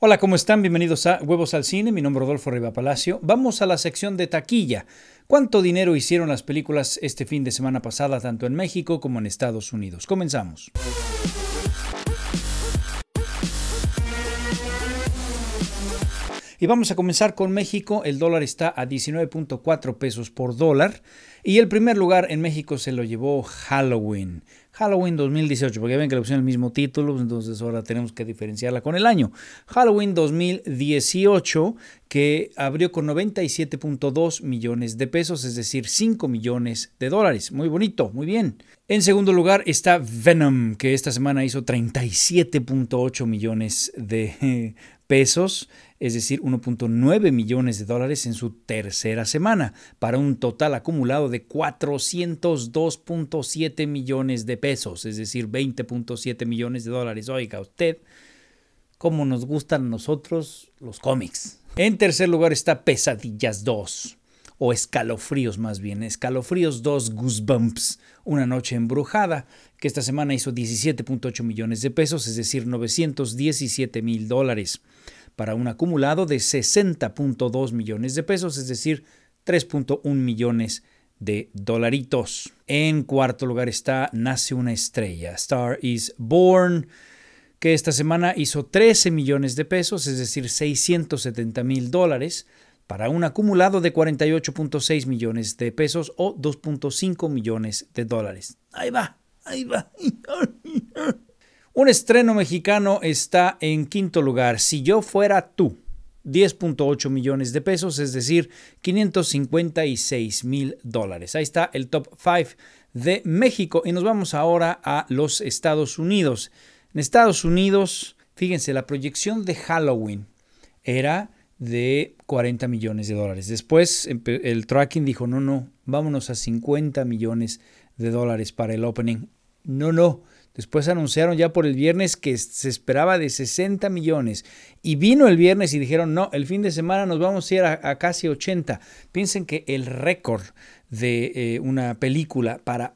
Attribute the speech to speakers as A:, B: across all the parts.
A: Hola, ¿cómo están? Bienvenidos a Huevos al Cine. Mi nombre es Rodolfo Riva Palacio. Vamos a la sección de taquilla. ¿Cuánto dinero hicieron las películas este fin de semana pasada, tanto en México como en Estados Unidos? Comenzamos. Y vamos a comenzar con México. El dólar está a 19.4 pesos por dólar. Y el primer lugar en México se lo llevó Halloween. Halloween 2018, porque ven que le pusieron el mismo título, entonces ahora tenemos que diferenciarla con el año. Halloween 2018, que abrió con 97.2 millones de pesos, es decir, 5 millones de dólares. Muy bonito, muy bien. En segundo lugar está Venom, que esta semana hizo 37.8 millones de eh, pesos es decir, 1.9 millones de dólares en su tercera semana, para un total acumulado de 402.7 millones de pesos, es decir, 20.7 millones de dólares. Oiga usted, ¿cómo nos gustan a nosotros los cómics? En tercer lugar está Pesadillas 2 o escalofríos más bien, escalofríos 2 Goosebumps, una noche embrujada, que esta semana hizo 17.8 millones de pesos, es decir, 917 mil dólares para un acumulado de 60.2 millones de pesos, es decir, 3.1 millones de dolaritos. En cuarto lugar está Nace una estrella, Star is Born, que esta semana hizo 13 millones de pesos, es decir, 670 mil dólares, para un acumulado de 48.6 millones de pesos o 2.5 millones de dólares. Ahí va, ahí va. Un estreno mexicano está en quinto lugar, Si yo fuera tú, 10.8 millones de pesos, es decir, 556 mil dólares. Ahí está el top 5 de México y nos vamos ahora a los Estados Unidos. En Estados Unidos, fíjense, la proyección de Halloween era de 40 millones de dólares. Después el tracking dijo, no, no, vámonos a 50 millones de dólares para el opening. No, no. Después anunciaron ya por el viernes que se esperaba de 60 millones. Y vino el viernes y dijeron, no, el fin de semana nos vamos a ir a, casi 80. Piensen que el récord de eh, una película para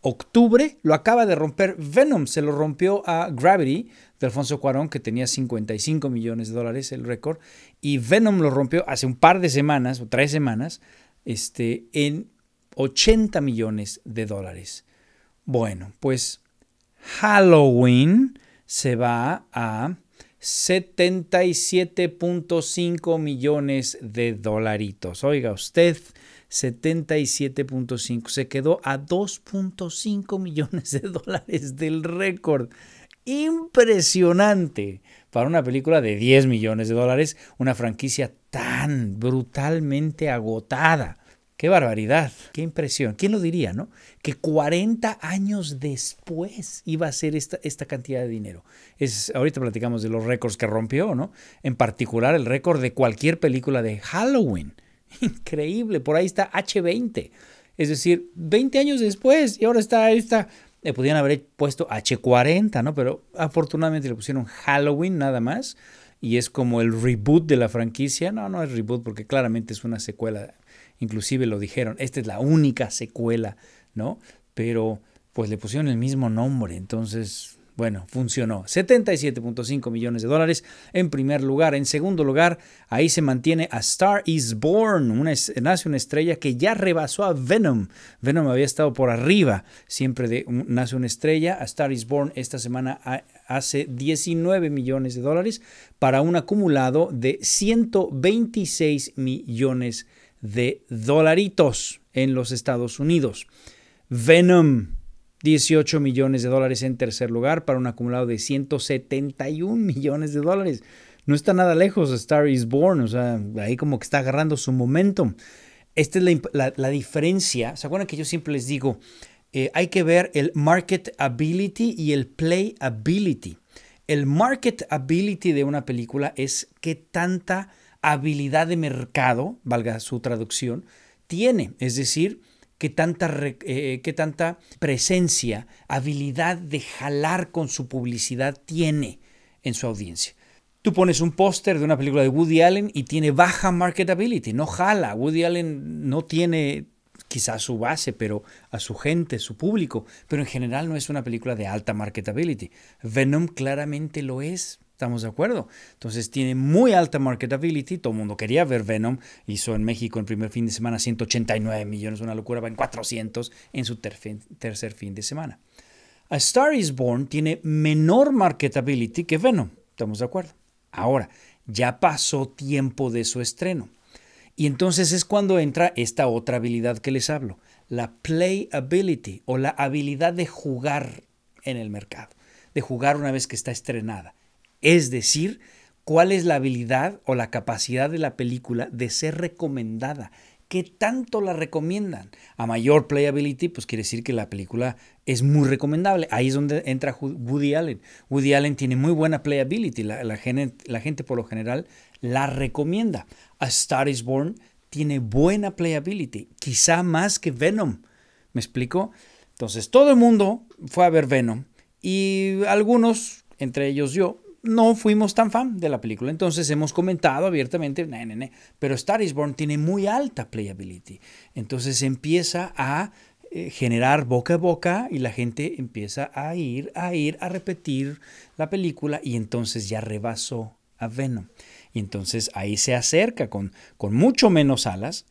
A: octubre lo acaba de romper Venom, se lo rompió a Gravity de Alfonso Cuarón, que tenía 55 millones de dólares el récord, y Venom lo rompió hace un par de semanas o tres semanas este, en 80 millones de dólares. Bueno, pues Halloween se va a 77.5 millones de dolaritos. Oiga usted, 77.5. Se quedó a 2.5 millones de dólares del récord. Impresionante para una película de 10 millones de dólares, una franquicia tan brutalmente agotada. Qué barbaridad, qué impresión. ¿Quién lo diría, no? Que 40 años después iba a ser esta, esta cantidad de dinero. Es, ahorita platicamos de los récords que rompió, ¿no? En particular el récord de cualquier película de Halloween. Increíble, por ahí está H20. Es decir, 20 años después y ahora está esta... Le podían haber puesto H40, ¿no? Pero afortunadamente le pusieron Halloween nada más. Y es como el reboot de la franquicia. No, no es reboot porque claramente es una secuela inclusive lo dijeron, esta es la única secuela, ¿no? Pero pues le pusieron el mismo nombre, entonces, bueno, funcionó. 77.5 millones de dólares en primer lugar. En segundo lugar, ahí se mantiene A Star is Born, una nace una estrella que ya rebasó a Venom. Venom había estado por arriba siempre de Nace una estrella. A Star is Born esta semana hace 19 millones de dólares para un acumulado de 126 millones de de dolaritos en los Estados Unidos. Venom, 18 millones de dólares en tercer lugar para un acumulado de 171 millones de dólares. No está nada lejos de Star is Born, o sea, ahí como que está agarrando su momento. Esta es la, diferencia. ¿Se acuerdan que yo siempre les digo, eh, hay que ver el market ability y el playability? El market ability de una película es qué tanta habilidad de mercado, valga su traducción, tiene, es decir, qué tanta, eh, tanta presencia, habilidad de jalar con su publicidad tiene en su audiencia. Tú pones un póster de una película de Woody Allen y tiene baja marketability, no jala. Woody Allen no tiene quizás su base, pero a su gente, su público, pero en general no es una película de alta marketability. Venom claramente lo es. Estamos de acuerdo. Entonces tiene muy alta marketability. Todo el mundo quería ver Venom. Hizo en México en primer fin de semana 189 millones, una locura. Va en 400 en su tercer fin de semana. A Star is Born tiene menor marketability que Venom. Estamos de acuerdo. Ahora, ya pasó tiempo de su estreno. Y entonces es cuando entra esta otra habilidad que les hablo, la playability o la habilidad de jugar en el mercado, de jugar una vez que está estrenada. Es decir, cuál es la habilidad o la capacidad de la película de ser recomendada. ¿Qué tanto la recomiendan? A mayor playability, pues quiere decir que la película es muy recomendable. Ahí es donde entra Woody Allen. Woody Allen tiene muy buena playability. La, gente, la gente por lo general la recomienda. A Star is Born tiene buena playability, quizá más que Venom. ¿Me explico? Entonces todo el mundo fue a ver Venom y algunos, entre ellos yo, no fuimos tan fan de la película. Entonces hemos comentado abiertamente, pero Star is Born tiene muy alta playability. Entonces empieza a eh, generar boca a boca y la gente empieza a ir, a ir, a repetir la película y entonces ya rebasó a Venom. Y entonces ahí se acerca con mucho menos alas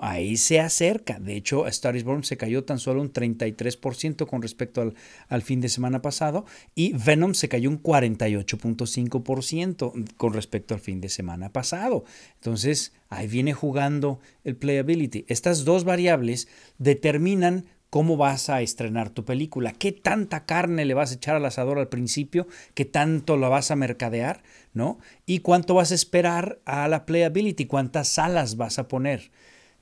A: Ahí se acerca. De hecho, Star Born se cayó tan solo un 33% con respecto al, fin de semana pasado y Venom se cayó un 48.5% con respecto al fin de semana pasado. Entonces, ahí viene jugando el playability. Estas dos variables determinan cómo vas a estrenar tu película, qué tanta carne le vas a echar al asador al principio, qué tanto la vas a mercadear, ¿no? Y cuánto vas a esperar a la playability, cuántas salas vas a poner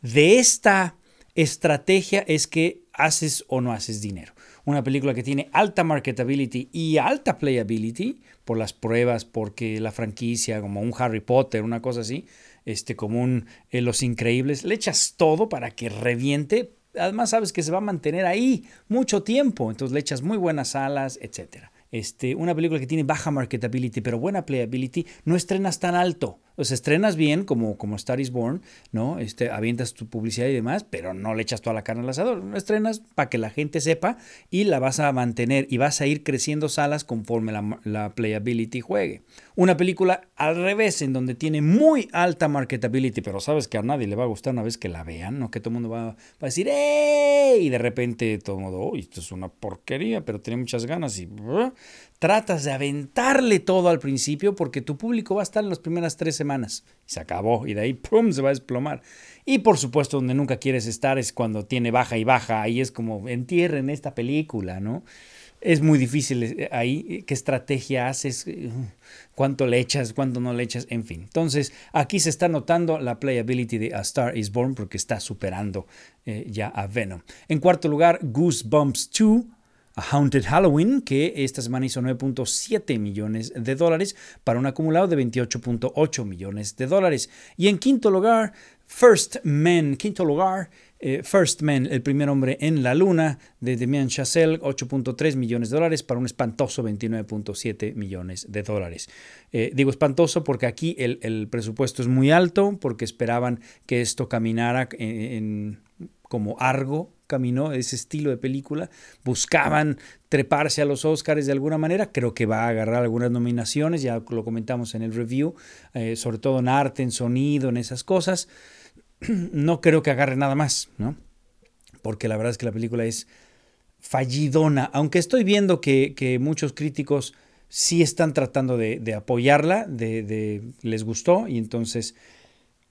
A: de esta estrategia es que haces o no haces dinero. Una película que tiene alta marketability y alta playability por las pruebas, porque la franquicia, como un Harry Potter, una cosa así, este, como un eh, Los Increíbles, le echas todo para que reviente. Además sabes que se va a mantener ahí mucho tiempo, entonces le echas muy buenas alas, etcétera. Este, una película que tiene baja marketability pero buena playability, no estrenas tan alto. O estrenas bien, como, como Star is Born, ¿no? Este, avientas tu publicidad y demás, pero no le echas toda la carne al asador. estrenas para que la gente sepa y la vas a mantener y vas a ir creciendo salas conforme la, playability juegue. Una película al revés, en donde tiene muy alta marketability, pero sabes que a nadie le va a gustar una vez que la vean, ¿no? Que todo el mundo va, a decir, ¡eh! Y de repente todo el mundo, ¡uy! Esto es una porquería, pero tiene muchas ganas y tratas de aventarle todo al principio porque tu público va a estar en las primeras tres semanas. y Se acabó y de ahí, ¡pum!, se va a desplomar. Y por supuesto, donde nunca quieres estar es cuando tiene baja y baja. Ahí es como, entierren esta película, ¿no? Es muy difícil eh, ahí eh, qué estrategia haces, eh, cuánto le echas, cuánto no le echas, en fin. Entonces, aquí se está notando la playability de A Star is Born porque está superando ya a Venom. En cuarto lugar, Goosebumps 2. Haunted Halloween, que esta semana hizo 9.7 millones de dólares para un acumulado de 28.8 millones de dólares. Y en quinto lugar, First Man, quinto lugar, eh, First el primer hombre en la luna, de Demian Chazelle, 8.3 millones de dólares para un espantoso 29.7 millones de dólares. Eh, digo espantoso porque aquí el, presupuesto es muy alto, porque esperaban que esto caminara eh, como algo caminó ese estilo de película, buscaban treparse a los Oscars de alguna manera, creo que va a agarrar algunas nominaciones, ya lo comentamos en el review, eh, sobre todo en arte, en sonido, en esas cosas, no creo que agarre nada más, ¿no? Porque la verdad es que la película es fallidona, aunque estoy viendo que, muchos críticos sí están tratando de, apoyarla, de, les gustó, y entonces,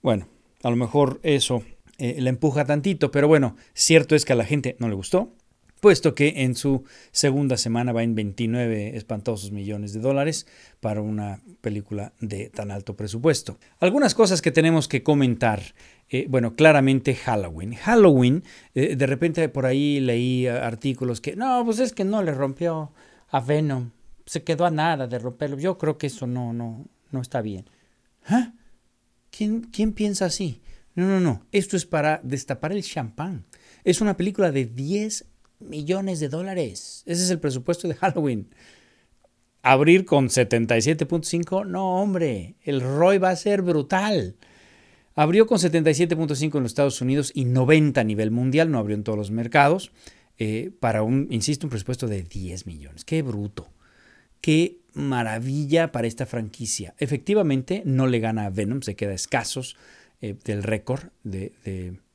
A: bueno, a lo mejor eso le eh, la empuja tantito, pero bueno, cierto es que a la gente no le gustó, puesto que en su segunda semana va en 29 espantosos millones de dólares para una película de tan alto presupuesto. Algunas cosas que tenemos que comentar. Eh, bueno, claramente Halloween. Halloween, eh, de repente por ahí leí artículos que, no, pues es que no le rompió a Venom, se quedó a nada de romperlo. Yo creo que eso no, no, no está bien. ¿Ah? ¿Quién, ¿Quién piensa así? No, no, no. Esto es para destapar el champán. Es una película de 10 millones de dólares. Ese es el presupuesto de Halloween. Abrir con 77.5, no, hombre. El ROI va a ser brutal. Abrió con 77.5 en los Estados Unidos y 90 a nivel mundial, no abrió en todos los mercados, eh, para un, insisto, un presupuesto de 10 millones. ¡Qué bruto! ¡Qué maravilla para esta franquicia! Efectivamente, no le gana a Venom, se queda escasos eh, del récord de,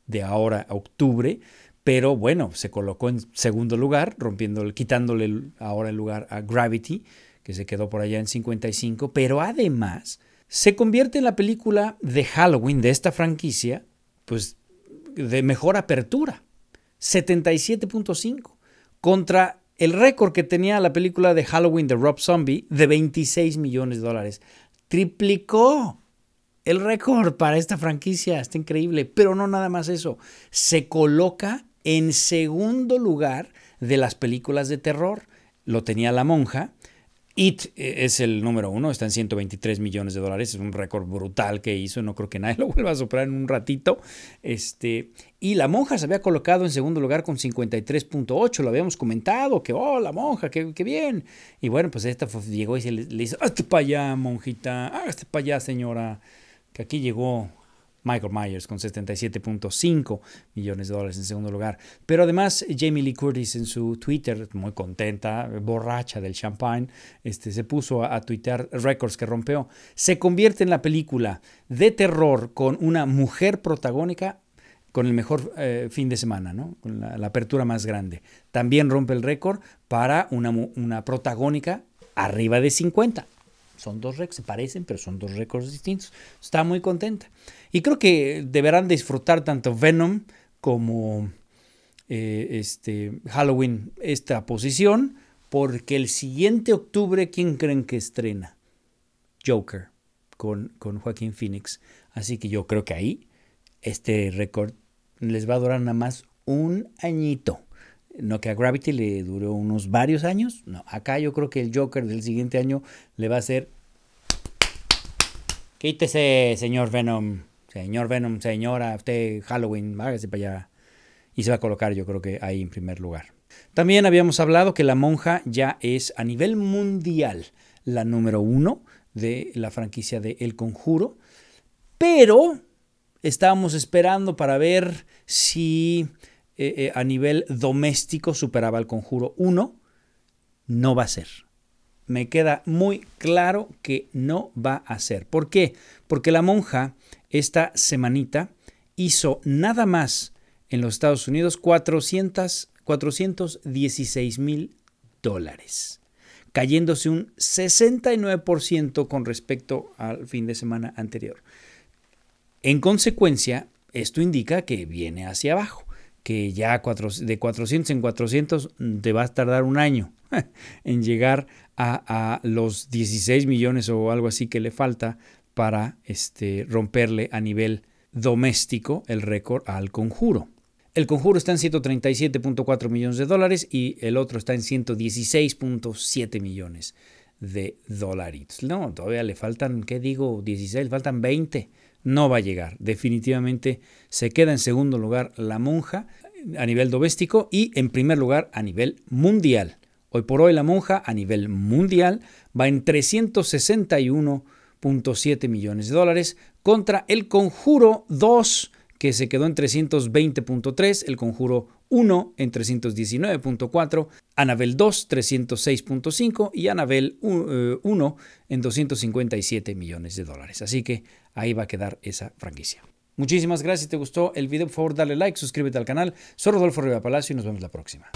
A: de, ahora a octubre, pero bueno, se colocó en segundo lugar, rompiéndole, quitándole ahora el lugar a Gravity, que se quedó por allá en 55, pero además se convierte en la película de Halloween de esta franquicia, pues de mejor apertura, 77.5, contra el récord que tenía la película de Halloween de Rob Zombie de 26 millones de dólares. Triplicó el récord para esta franquicia, está increíble, pero no nada más eso, se coloca en segundo lugar de las películas de terror. Lo tenía La Monja. It eh, es el número uno, está en 123 millones de dólares, es un récord brutal que hizo, no creo que nadie lo vuelva a superar en un ratito. Este, y La Monja se había colocado en segundo lugar con 53.8, lo habíamos comentado, que oh, La Monja, Qué qué bien. Y bueno, pues esta llegó y se le, dice, hizo, hazte para allá, monjita, hazte para allá, señora aquí llegó Michael Myers con 77.5 millones de dólares en segundo lugar. Pero además Jamie Lee Curtis en su Twitter, muy contenta, borracha del champagne, este, se puso a, tuitear récords que rompeó. Se convierte en la película de terror con una mujer protagónica con el mejor eh, fin de semana, ¿no? con la, apertura más grande. También rompe el récord para una, una protagónica arriba de 50. Son dos récords, se parecen, pero son dos récords distintos. Está muy contenta. Y creo que deberán disfrutar tanto Venom como eh, este, Halloween esta posición, porque el siguiente octubre, ¿quién creen que estrena? Joker con, con Joaquín Phoenix. Así que yo creo que ahí este récord les va a durar nada más un añito no que a Gravity le duró unos varios años, no, acá yo creo que el Joker del siguiente año le va a hacer Quítese, señor Venom, señor Venom, señora, usted Halloween, váyase para allá. Y se va a colocar, yo creo que ahí en primer lugar. También habíamos hablado que La Monja ya es a nivel mundial la número uno de la franquicia de El Conjuro, pero estábamos esperando para ver si eh, eh, a nivel doméstico superaba el conjuro 1, no va a ser. Me queda muy claro que no va a ser. ¿Por qué? Porque la monja esta semanita hizo nada más en los Estados Unidos 400, 416 mil dólares, cayéndose un 69% con respecto al fin de semana anterior. En consecuencia, esto indica que viene hacia abajo que ya de 400 en 400 te vas a tardar un año en llegar a, los 16 millones o algo así que le falta para este, romperle a nivel doméstico el récord al conjuro. El conjuro está en 137.4 millones de dólares y el otro está en 116.7 millones de dolaritos. No, todavía le faltan, ¿qué digo? 16, faltan 20. No va a llegar. Definitivamente se queda en segundo lugar la monja a nivel doméstico y en primer lugar a nivel mundial. Hoy por hoy la monja a nivel mundial va en 361.7 millones de dólares contra el conjuro 2 que se quedó en 320.3, el conjuro 1 en 319.4, Anabel 2 306.5 y Anabel 1 eh, en 257 millones de dólares. Así que ahí va a quedar esa franquicia. Muchísimas gracias, si te gustó el video por favor dale like, suscríbete al canal. Soy Rodolfo Rivera Palacio y nos vemos la próxima.